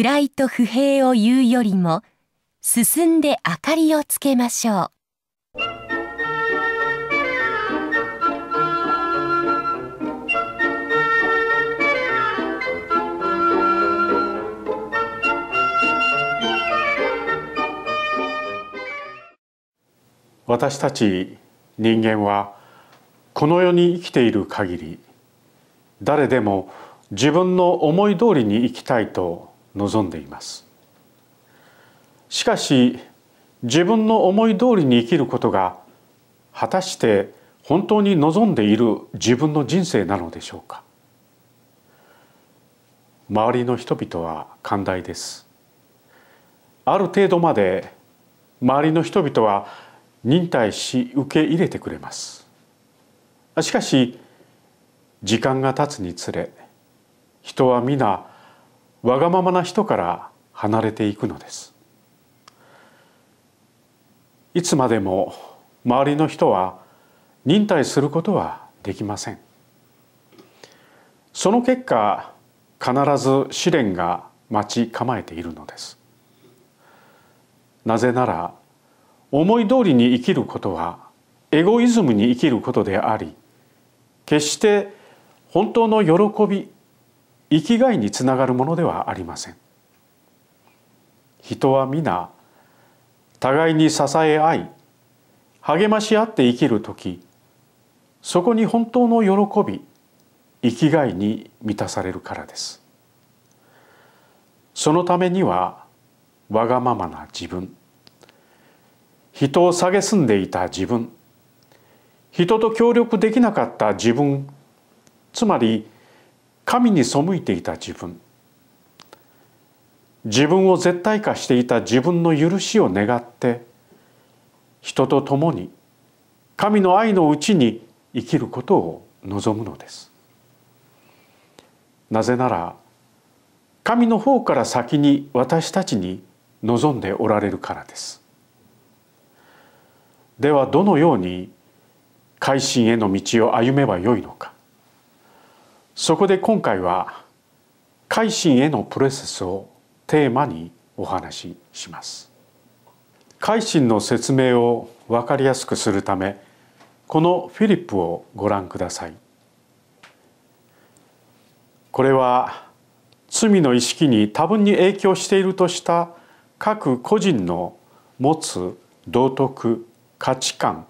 いと不平を言うよりも進んで明かりをつけましょう私たち人間はこの世に生きている限り誰でも自分の思い通りに生きたいと望んでいますしかし自分の思い通りに生きることが果たして本当に望んでいる自分の人生なのでしょうか周りの人々は寛大ですある程度まで周りの人々は忍耐し受け入れてくれますしかし時間が経つにつれ人は皆わがままな人から離れていくのですいつまでも周りの人は忍耐することはできませんその結果必ず試練が待ち構えているのですなぜなら思い通りに生きることはエゴイズムに生きることであり決して本当の喜び生きがいにつながるものではありません人は皆互いに支え合い励まし合って生きる時そこに本当の喜び生きがいに満たされるからですそのためにはわがままな自分人を蔑んでいた自分人と協力できなかった自分つまり神に背いていた自分自分を絶対化していた自分の許しを願って人と共に神の愛のうちに生きることを望むのですなぜなら神の方から先に私たちに望んでおられるからですではどのように改心への道を歩めばよいのかそこで今回は改心へのプロセスをテーマにお話しします改心の説明を分かりやすくするためこのフィリップをご覧くださいこれは罪の意識に多分に影響しているとした各個人の持つ道徳価値観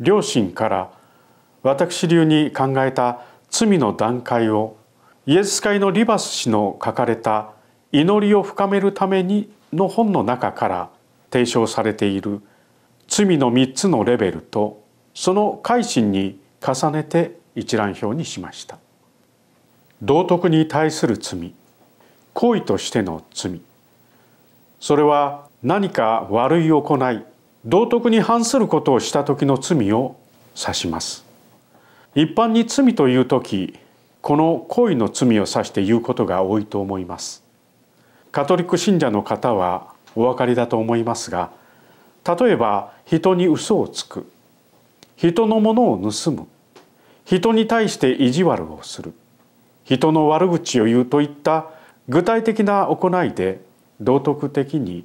良心から私流に考えた罪の段階をイエス会のリバス氏の書かれた「祈りを深めるために」の本の中から提唱されている罪の3つのレベルとその改心に重ねて一覧表にしました道徳に対する罪行為としての罪それは何か悪い行い道徳に反することをした時の罪を指します一般に罪という時この恋の罪を指して言うことが多いと思いますカトリック信者の方はお分かりだと思いますが例えば人に嘘をつく人のものを盗む人に対して意地悪をする人の悪口を言うといった具体的な行いで道徳的に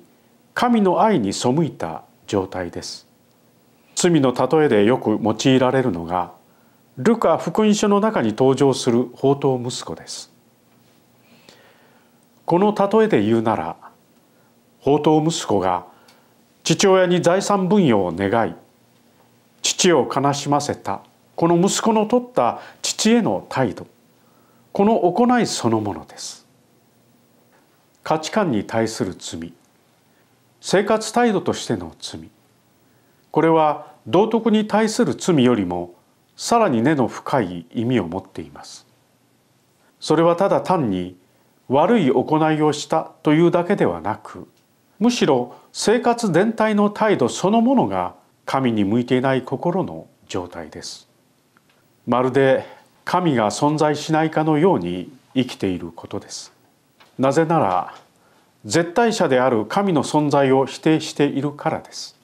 神の愛に背いた状態です罪の例えでよく用いられるのがルカ福音書の中に登場する宝刀息子ですこの例えで言うなら宝刀息子が父親に財産分与を願い父を悲しませたこの息子の取った父への態度この行いそのものです価値観に対する罪生活態度としての罪これは道徳に対する罪よりもさらに根の深い意味を持っていますそれはただ単に悪い行いをしたというだけではなくむしろ生活全体の態度そのものが神に向いていない心の状態ですまるで神が存在しないかのように生きていることですなぜなら絶対者である神の存在を否定しているからです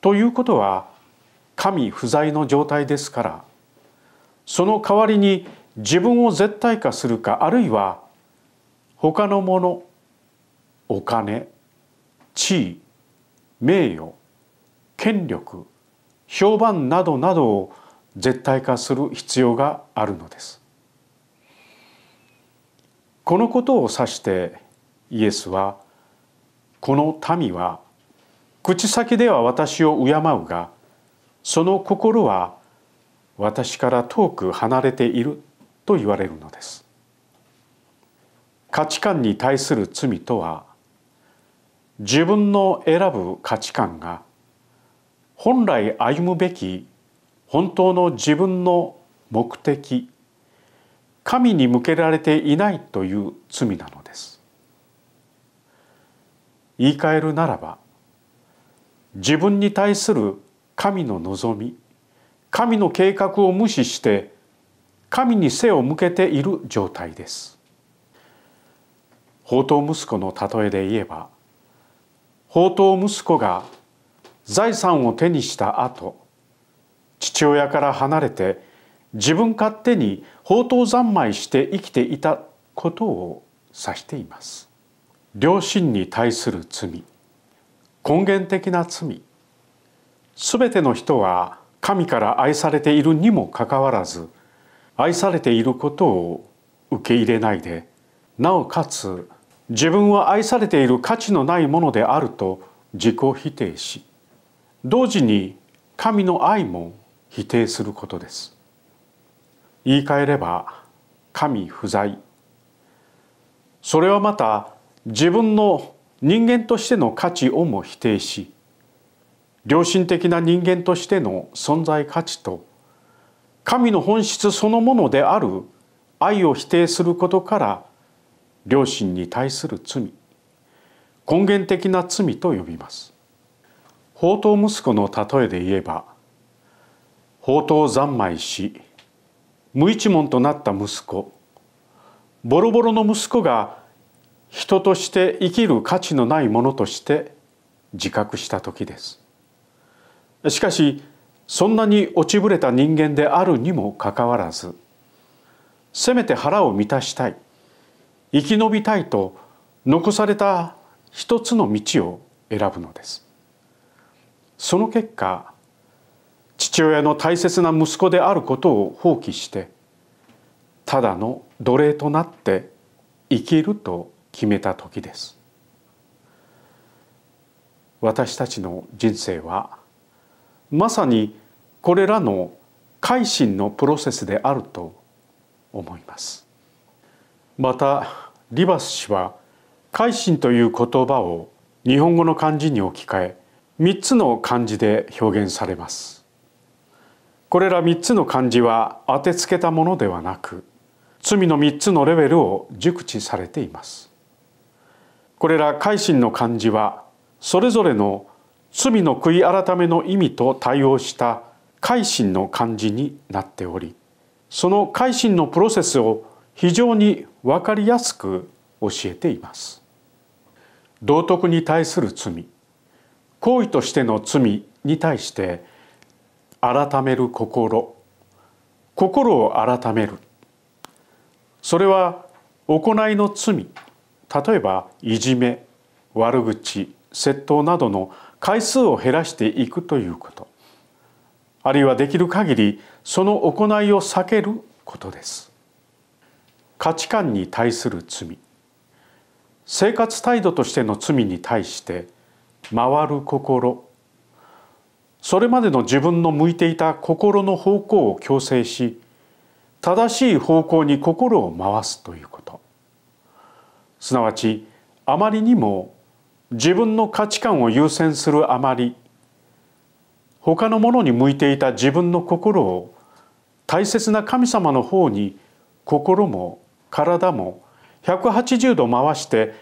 ということは神不在の状態ですからその代わりに自分を絶対化するかあるいは他のものお金地位名誉権力評判などなどを絶対化する必要があるのです。このことを指してイエスはこの民は口先では私を敬うがその心は私から遠く離れていると言われるのです価値観に対する罪とは自分の選ぶ価値観が本来歩むべき本当の自分の目的神に向けられていないという罪なのです言い換えるならば自分に対する神の望み神の計画を無視して神に背を向けている状態です宝刀息子の例えで言えば宝刀息子が財産を手にした後父親から離れて自分勝手に宝刀三昧して生きていたことを指しています両親に対する罪根源的な罪すべての人は神から愛されているにもかかわらず愛されていることを受け入れないでなおかつ自分は愛されている価値のないものであると自己否定し同時に神の愛も否定することです言い換えれば神不在それはまた自分の人間としての価値をも否定し良心的な人間としての存在価値と神の本質そのものである愛を否定することから良心に対する罪根源的な罪と呼びます宝刀息子の例えで言えば宝刀三昧し無一文となった息子ボロボロの息子が人として生きる価値のないものとして自覚した時ですしかしそんなに落ちぶれた人間であるにもかかわらずせめて腹を満たしたい生き延びたいと残された一つの道を選ぶのですその結果父親の大切な息子であることを放棄してただの奴隷となって生きると決めた時です私たちの人生はまさにこれらの改心のプロセスであると思いますまたリバス氏は改心という言葉を日本語の漢字に置き換え3つの漢字で表現されますこれら3つの漢字は当てつけたものではなく罪の3つのレベルを熟知されていますこれら改心の漢字はそれぞれの罪の悔い改めの意味と対応した改心の漢字になっておりその改心のプロセスを非常に分かりやすく教えています道徳に対する罪行為としての罪に対して改める心心を改めるそれは行いの罪例えばいじめ悪口窃盗などの回数を減らしていくということあるいはできる限りその行いを避けることです価値観に対する罪生活態度としての罪に対して回る心それまでの自分の向いていた心の方向を強制し正しい方向に心を回すということすなわちあまりにも自分の価値観を優先するあまり他のものに向いていた自分の心を大切な神様の方に心も体も180度回して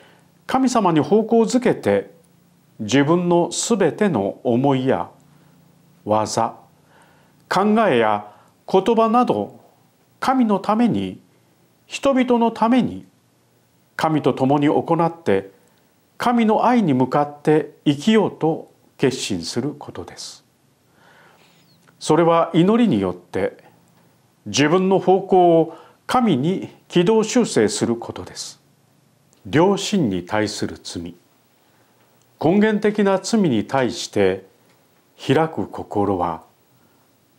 神様に方向づけて自分のすべての思いや技考えや言葉など神のために人々のために神と共に行って神の愛に向かって生きようと決心することですそれは祈りによって自分の方向を神に軌道修正することです良心に対する罪根源的な罪に対して開く心は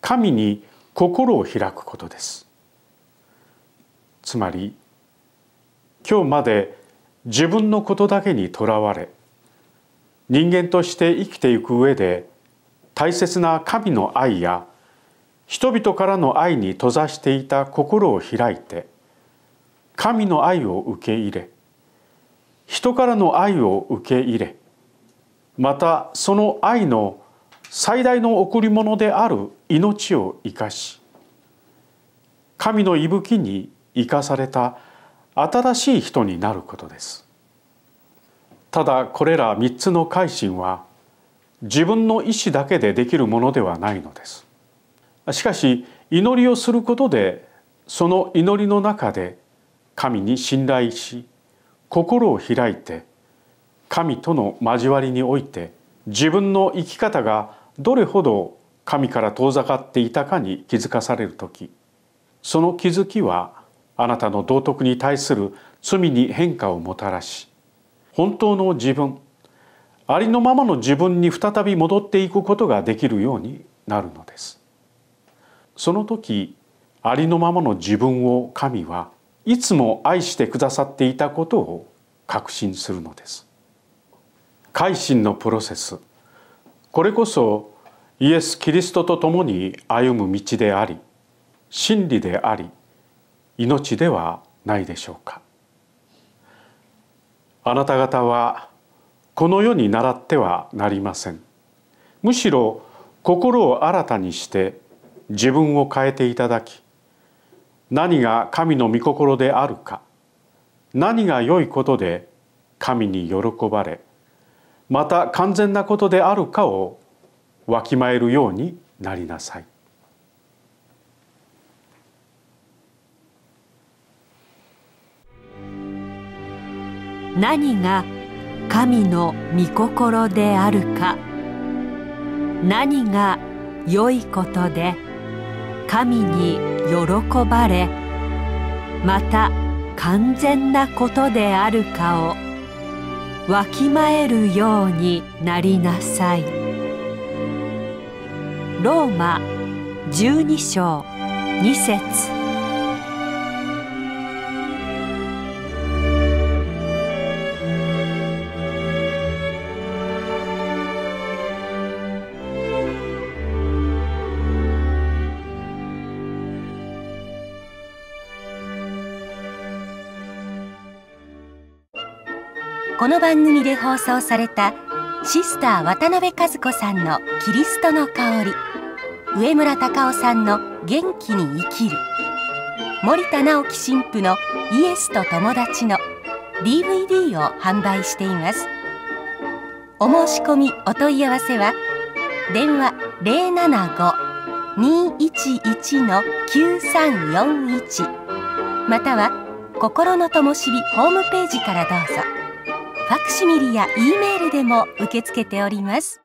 神に心を開くことですつまり今日まで自分のことだけにとらわれ人間として生きていく上で大切な神の愛や人々からの愛に閉ざしていた心を開いて神の愛を受け入れ人からの愛を受け入れまたその愛の最大の贈り物である命を生かし神の息吹に生かされた新しい人になることですただこれら3つの改心は自分の意思だけでできるものではないのですしかし祈りをすることでその祈りの中で神に信頼し心を開いて神との交わりにおいて自分の生き方がどれほど神から遠ざかっていたかに気づかされる時その気づきはあなたの道徳に対する罪に変化をもたらし本当の自分ありのままの自分に再び戻っていくことができるようになるのですその時ありのままの自分を神はいつも愛してくださっていたことを確信するのです改心のプロセスこれこそイエス・キリストと共に歩む道であり真理であり命ではないでしょうかあなた方はこの世に倣ってはなりませんむしろ心を新たにして自分を変えていただき何が神の御心であるか何が良いことで神に喜ばれまた完全なことであるかをわきまえるようになりなさい何が神の御心であるか何が良いことで神に喜ばれまた完全なことであるかをわきまえるようになりなさいローマ12章2節この番組で放送されたシスター渡辺和子さんの「キリストの香り」上村隆夫さんの「元気に生きる」森田直樹神父の「イエスと友達の」DVD を販売していますお申し込みお問い合わせは電話075-211-9341または心のともしびホームページからどうぞ。ァクシミリや E メールでも受け付けております